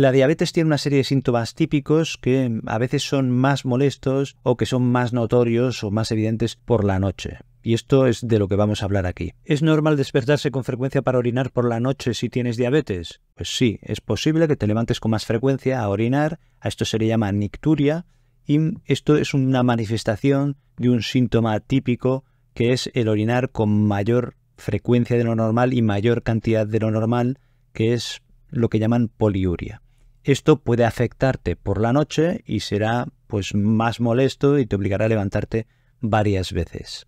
La diabetes tiene una serie de síntomas típicos que a veces son más molestos o que son más notorios o más evidentes por la noche. Y esto es de lo que vamos a hablar aquí. ¿Es normal despertarse con frecuencia para orinar por la noche si tienes diabetes? Pues sí, es posible que te levantes con más frecuencia a orinar, a esto se le llama nicturia, y esto es una manifestación de un síntoma típico que es el orinar con mayor frecuencia de lo normal y mayor cantidad de lo normal, que es lo que llaman poliuria. Esto puede afectarte por la noche y será pues más molesto y te obligará a levantarte varias veces.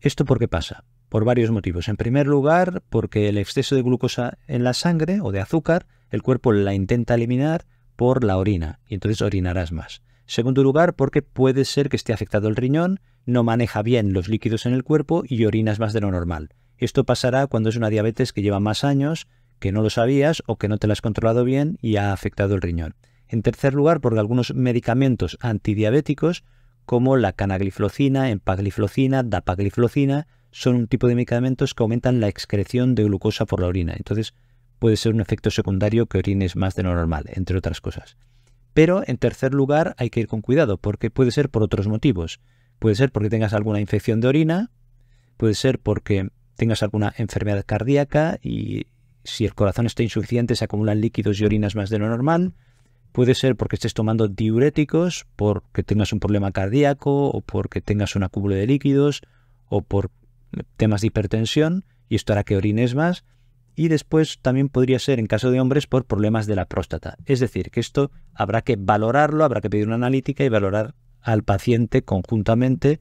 ¿Esto por qué pasa? Por varios motivos. En primer lugar, porque el exceso de glucosa en la sangre o de azúcar, el cuerpo la intenta eliminar por la orina y entonces orinarás más. Segundo lugar, porque puede ser que esté afectado el riñón, no maneja bien los líquidos en el cuerpo y orinas más de lo normal. Esto pasará cuando es una diabetes que lleva más años que no lo sabías o que no te lo has controlado bien y ha afectado el riñón. En tercer lugar, porque algunos medicamentos antidiabéticos, como la canagliflocina, empagliflocina, dapagliflocina son un tipo de medicamentos que aumentan la excreción de glucosa por la orina. Entonces, puede ser un efecto secundario que orines más de lo normal, entre otras cosas. Pero, en tercer lugar, hay que ir con cuidado, porque puede ser por otros motivos. Puede ser porque tengas alguna infección de orina, puede ser porque tengas alguna enfermedad cardíaca y si el corazón está insuficiente, se acumulan líquidos y orinas más de lo normal. Puede ser porque estés tomando diuréticos, porque tengas un problema cardíaco, o porque tengas un acúmulo de líquidos, o por temas de hipertensión, y esto hará que orines más. Y después también podría ser, en caso de hombres, por problemas de la próstata. Es decir, que esto habrá que valorarlo, habrá que pedir una analítica y valorar al paciente conjuntamente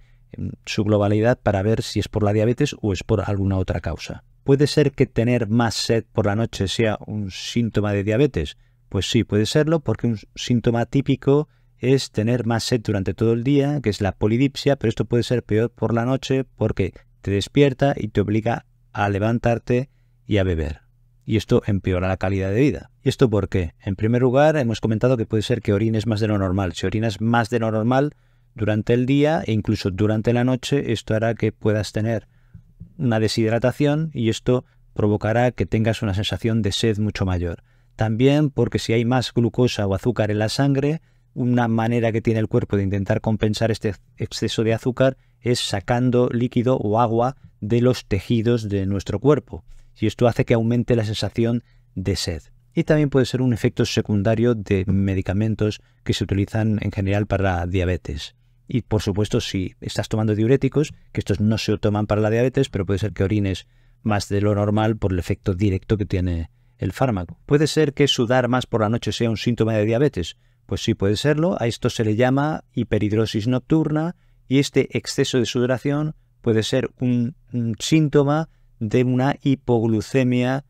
su globalidad para ver si es por la diabetes o es por alguna otra causa. ¿Puede ser que tener más sed por la noche sea un síntoma de diabetes? Pues sí, puede serlo porque un síntoma típico es tener más sed durante todo el día, que es la polidipsia, pero esto puede ser peor por la noche porque te despierta y te obliga a levantarte y a beber. Y esto empeora la calidad de vida. ¿Y esto por qué? En primer lugar, hemos comentado que puede ser que orines más de lo normal. Si orinas más de lo normal, durante el día e incluso durante la noche, esto hará que puedas tener una deshidratación y esto provocará que tengas una sensación de sed mucho mayor. También porque si hay más glucosa o azúcar en la sangre, una manera que tiene el cuerpo de intentar compensar este exceso de azúcar es sacando líquido o agua de los tejidos de nuestro cuerpo. Y esto hace que aumente la sensación de sed. Y también puede ser un efecto secundario de medicamentos que se utilizan en general para diabetes. Y por supuesto, si estás tomando diuréticos, que estos no se toman para la diabetes, pero puede ser que orines más de lo normal por el efecto directo que tiene el fármaco. ¿Puede ser que sudar más por la noche sea un síntoma de diabetes? Pues sí, puede serlo. A esto se le llama hiperhidrosis nocturna y este exceso de sudoración puede ser un, un síntoma de una hipoglucemia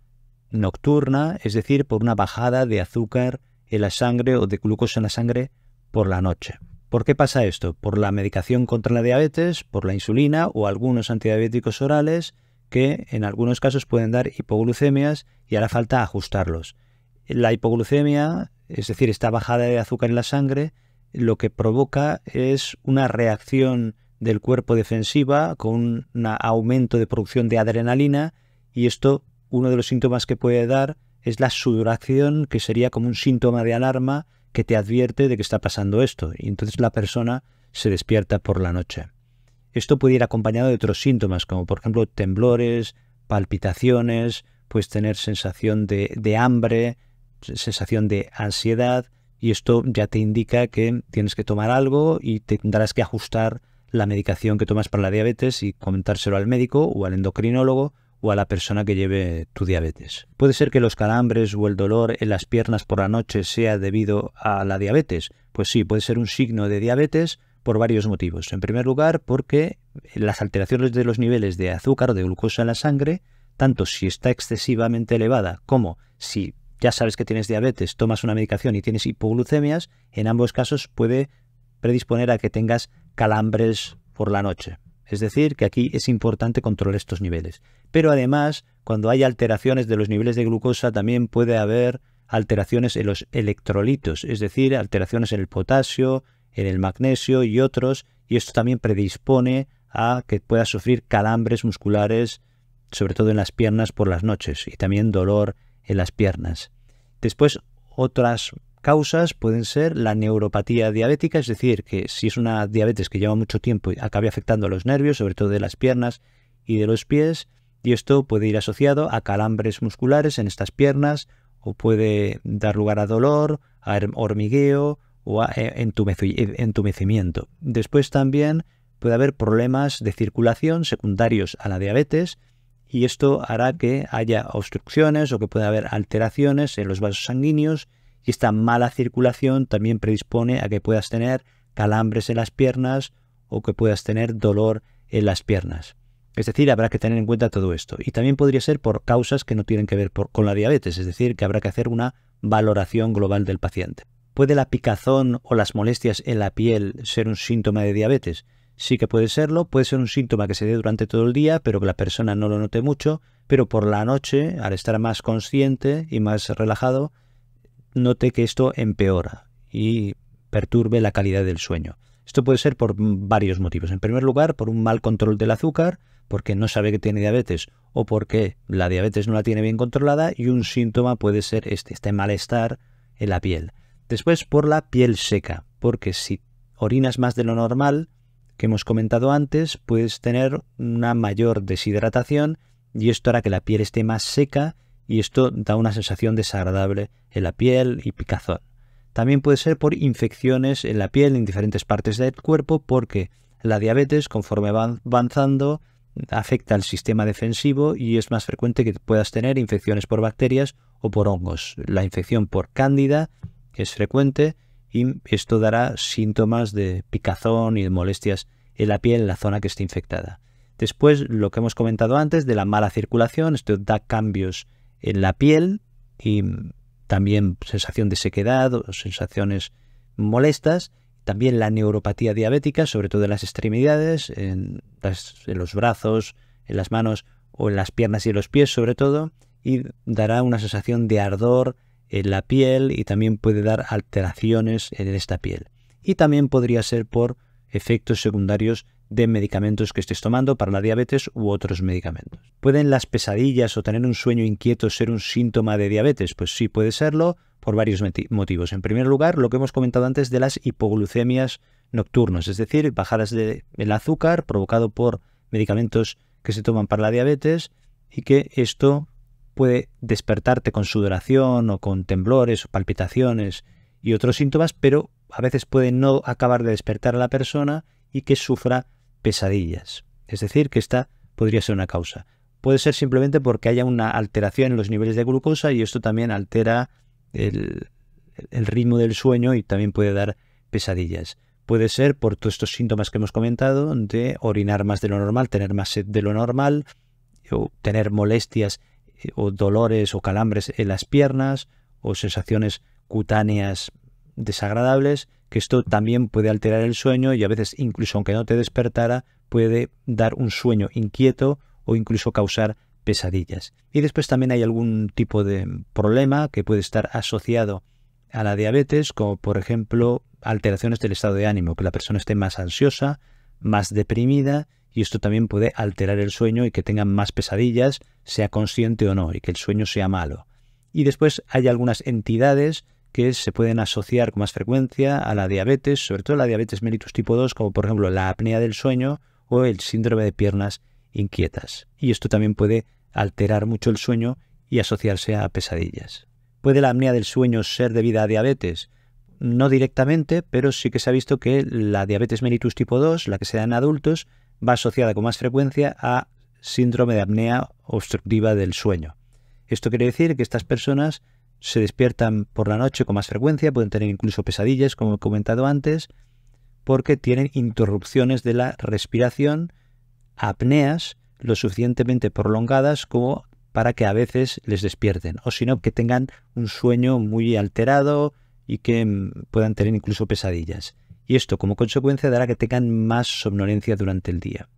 nocturna, es decir, por una bajada de azúcar en la sangre o de glucosa en la sangre por la noche. ¿Por qué pasa esto? Por la medicación contra la diabetes, por la insulina o algunos antidiabéticos orales que en algunos casos pueden dar hipoglucemias y hará falta ajustarlos. La hipoglucemia, es decir, esta bajada de azúcar en la sangre, lo que provoca es una reacción del cuerpo defensiva con un aumento de producción de adrenalina y esto, uno de los síntomas que puede dar es la sudoración, que sería como un síntoma de alarma que te advierte de que está pasando esto y entonces la persona se despierta por la noche. Esto puede ir acompañado de otros síntomas como por ejemplo temblores, palpitaciones, puedes tener sensación de, de hambre, sensación de ansiedad y esto ya te indica que tienes que tomar algo y tendrás que ajustar la medicación que tomas para la diabetes y comentárselo al médico o al endocrinólogo o a la persona que lleve tu diabetes. Puede ser que los calambres o el dolor en las piernas por la noche sea debido a la diabetes. Pues sí, puede ser un signo de diabetes por varios motivos. En primer lugar, porque las alteraciones de los niveles de azúcar o de glucosa en la sangre, tanto si está excesivamente elevada como si ya sabes que tienes diabetes, tomas una medicación y tienes hipoglucemias, en ambos casos puede predisponer a que tengas calambres por la noche. Es decir, que aquí es importante controlar estos niveles. Pero además, cuando hay alteraciones de los niveles de glucosa, también puede haber alteraciones en los electrolitos, es decir, alteraciones en el potasio, en el magnesio y otros, y esto también predispone a que pueda sufrir calambres musculares, sobre todo en las piernas por las noches, y también dolor en las piernas. Después, otras causas pueden ser la neuropatía diabética, es decir, que si es una diabetes que lleva mucho tiempo y acabe afectando a los nervios, sobre todo de las piernas y de los pies, y esto puede ir asociado a calambres musculares en estas piernas o puede dar lugar a dolor, a hormigueo o a eh, eh, entumecimiento. Después también puede haber problemas de circulación secundarios a la diabetes y esto hará que haya obstrucciones o que pueda haber alteraciones en los vasos sanguíneos y esta mala circulación también predispone a que puedas tener calambres en las piernas o que puedas tener dolor en las piernas. Es decir, habrá que tener en cuenta todo esto. Y también podría ser por causas que no tienen que ver con la diabetes, es decir, que habrá que hacer una valoración global del paciente. ¿Puede la picazón o las molestias en la piel ser un síntoma de diabetes? Sí que puede serlo, puede ser un síntoma que se dé durante todo el día, pero que la persona no lo note mucho, pero por la noche, al estar más consciente y más relajado, note que esto empeora y perturbe la calidad del sueño. Esto puede ser por varios motivos. En primer lugar, por un mal control del azúcar, porque no sabe que tiene diabetes o porque la diabetes no la tiene bien controlada y un síntoma puede ser este, este malestar en la piel. Después, por la piel seca, porque si orinas más de lo normal, que hemos comentado antes, puedes tener una mayor deshidratación y esto hará que la piel esté más seca y esto da una sensación desagradable en la piel y picazón. También puede ser por infecciones en la piel en diferentes partes del cuerpo porque la diabetes conforme va avanzando afecta al sistema defensivo y es más frecuente que puedas tener infecciones por bacterias o por hongos. La infección por cándida es frecuente y esto dará síntomas de picazón y de molestias en la piel en la zona que esté infectada. Después, lo que hemos comentado antes de la mala circulación, esto da cambios en la piel y también sensación de sequedad o sensaciones molestas. También la neuropatía diabética, sobre todo en las extremidades, en, los brazos, en las manos o en las piernas y en los pies sobre todo. Y dará una sensación de ardor en la piel y también puede dar alteraciones en esta piel. Y también podría ser por efectos secundarios de medicamentos que estés tomando para la diabetes u otros medicamentos. ¿Pueden las pesadillas o tener un sueño inquieto ser un síntoma de diabetes? Pues sí puede serlo por varios motivos. En primer lugar, lo que hemos comentado antes de las hipoglucemias nocturnas, es decir, bajadas del azúcar provocado por medicamentos que se toman para la diabetes y que esto puede despertarte con sudoración o con temblores o palpitaciones y otros síntomas, pero a veces puede no acabar de despertar a la persona y que sufra pesadillas. Es decir, que esta podría ser una causa. Puede ser simplemente porque haya una alteración en los niveles de glucosa y esto también altera el, ritmo del sueño y también puede dar pesadillas. Puede ser por todos estos síntomas que hemos comentado de orinar más de lo normal, tener más sed de lo normal, o tener molestias eh, o dolores o calambres en las piernas o sensaciones cutáneas desagradables que esto también puede alterar el sueño y a veces incluso aunque no te despertara puede dar un sueño inquieto o incluso causar pesadillas. Y después también hay algún tipo de problema que puede estar asociado a la diabetes, como por ejemplo alteraciones del estado de ánimo, que la persona esté más ansiosa, más deprimida, y esto también puede alterar el sueño y que tengan más pesadillas, sea consciente o no, y que el sueño sea malo. Y después hay algunas entidades que se pueden asociar con más frecuencia a la diabetes, sobre todo la diabetes mellitus tipo 2, como por ejemplo la apnea del sueño o el síndrome de piernas inquietas. Y esto también puede alterar mucho el sueño y asociarse a pesadillas. ¿Puede la apnea del sueño ser debida a diabetes? No directamente, pero sí que se ha visto que la diabetes mellitus tipo 2, la que se da en adultos, va asociada con más frecuencia a síndrome de apnea obstructiva del sueño. Esto quiere decir que estas personas se despiertan por la noche con más frecuencia, pueden tener incluso pesadillas, como he comentado antes, porque tienen interrupciones de la respiración, apneas lo suficientemente prolongadas como para que a veces les despierten, o sino que tengan un sueño muy alterado y que mm, puedan tener incluso pesadillas. Y esto como consecuencia dará que tengan más somnolencia durante el día.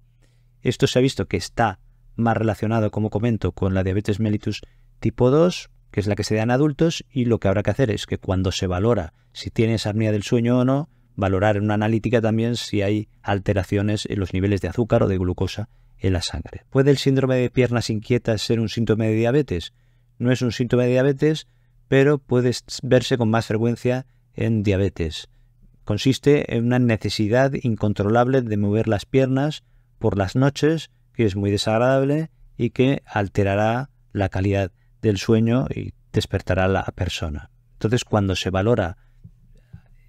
Esto se ha visto que está más relacionado, como comento, con la diabetes mellitus tipo 2, que es la que se da en adultos, y lo que habrá que hacer es que cuando se valora si tienes apnea del sueño o no, valorar en una analítica también si hay alteraciones en los niveles de azúcar o de glucosa en la sangre. ¿Puede el síndrome de piernas inquietas ser un síntoma de diabetes? No es un síntoma de diabetes, pero puede verse con más frecuencia en diabetes. Consiste en una necesidad incontrolable de mover las piernas por las noches, que es muy desagradable y que alterará la calidad del sueño y despertará la persona. Entonces, cuando se valora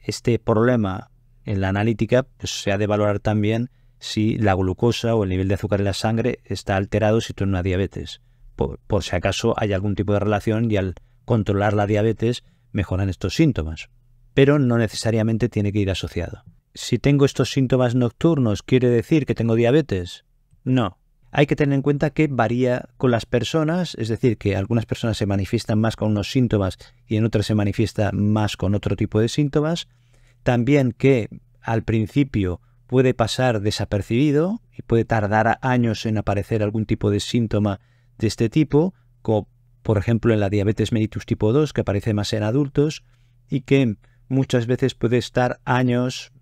este problema en la analítica, pues se ha de valorar también si la glucosa o el nivel de azúcar en la sangre está alterado si tú una diabetes. por si acaso hay algún tipo de relación y al controlar la diabetes mejoran estos síntomas. Pero no necesariamente tiene que ir asociado. Si tengo estos síntomas nocturnos, ¿quiere decir que tengo diabetes? No, hay que tener en cuenta que varía con las personas, es decir, que algunas personas se manifiestan más con unos síntomas y en otras se manifiesta más con otro tipo de síntomas. También que al principio puede pasar desapercibido y puede tardar años en aparecer algún tipo de síntoma de este tipo, como por ejemplo en la diabetes mellitus tipo 2, que aparece más en adultos, y que muchas veces puede estar años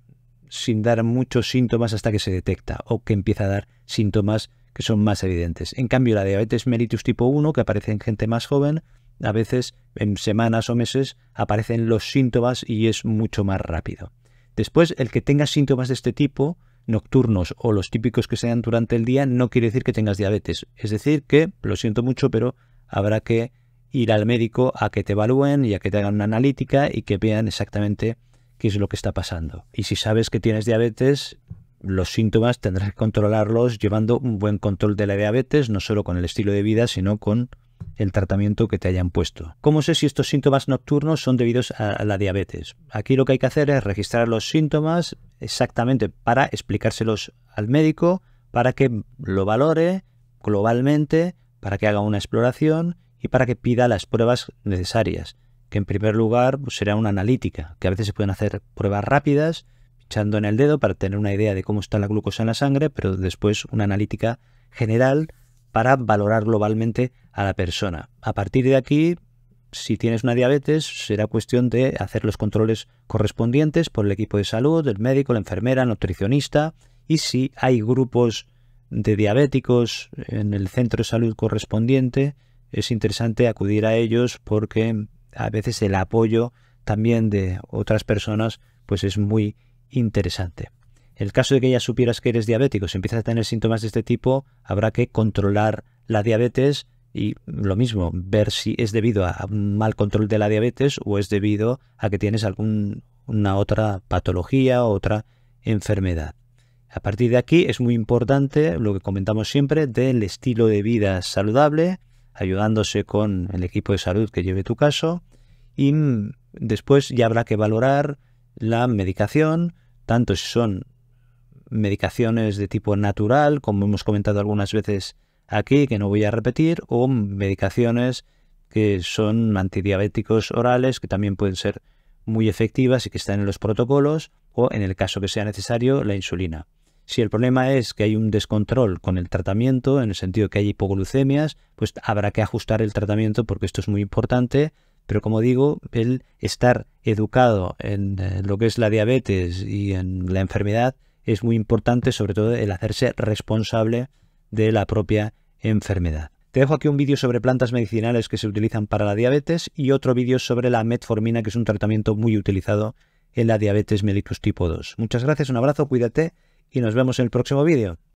sin dar muchos síntomas hasta que se detecta o que empieza a dar síntomas que son más evidentes. En cambio, la diabetes mellitus tipo 1, que aparece en gente más joven, a veces en semanas o meses aparecen los síntomas y es mucho más rápido. Después, el que tenga síntomas de este tipo, nocturnos o los típicos que sean durante el día, no quiere decir que tengas diabetes. Es decir, que, lo siento mucho, pero habrá que ir al médico a que te evalúen y a que te hagan una analítica y que vean exactamente qué es lo que está pasando. Y si sabes que tienes diabetes, los síntomas tendrás que controlarlos llevando un buen control de la diabetes, no solo con el estilo de vida, sino con el tratamiento que te hayan puesto. ¿Cómo sé si estos síntomas nocturnos son debidos a la diabetes? Aquí lo que hay que hacer es registrar los síntomas exactamente para explicárselos al médico, para que lo valore globalmente, para que haga una exploración y para que pida las pruebas necesarias, que en primer lugar pues, será una analítica, que a veces se pueden hacer pruebas rápidas, Echando en el dedo para tener una idea de cómo está la glucosa en la sangre, pero después una analítica general para valorar globalmente a la persona. A partir de aquí, si tienes una diabetes, será cuestión de hacer los controles correspondientes por el equipo de salud, el médico, la enfermera, el nutricionista, y si hay grupos de diabéticos en el centro de salud correspondiente, es interesante acudir a ellos porque a veces el apoyo también de otras personas pues es muy interesante. El caso de que ya supieras que eres diabético, si empiezas a tener síntomas de este tipo, habrá que controlar la diabetes y lo mismo, ver si es debido a un mal control de la diabetes o es debido a que tienes alguna otra patología o otra enfermedad. A partir de aquí es muy importante lo que comentamos siempre del estilo de vida saludable, ayudándose con el equipo de salud que lleve tu caso y mm, después ya habrá que valorar la medicación, tanto si son medicaciones de tipo natural, como hemos comentado algunas veces aquí, que no voy a repetir, o medicaciones que son antidiabéticos orales, que también pueden ser muy efectivas y que están en los protocolos, o en el caso que sea necesario, la insulina. Si el problema es que hay un descontrol con el tratamiento, en el sentido que hay hipoglucemias, pues habrá que ajustar el tratamiento porque esto es muy importante pero como digo, el estar educado en eh, lo que es la diabetes y en la enfermedad es muy importante, sobre todo el hacerse responsable de la propia enfermedad. Te dejo aquí un vídeo sobre plantas medicinales que se utilizan para la diabetes y otro vídeo sobre la metformina, que es un tratamiento muy utilizado en la diabetes mellitus tipo 2. Muchas gracias, un abrazo, cuídate y nos vemos en el próximo vídeo.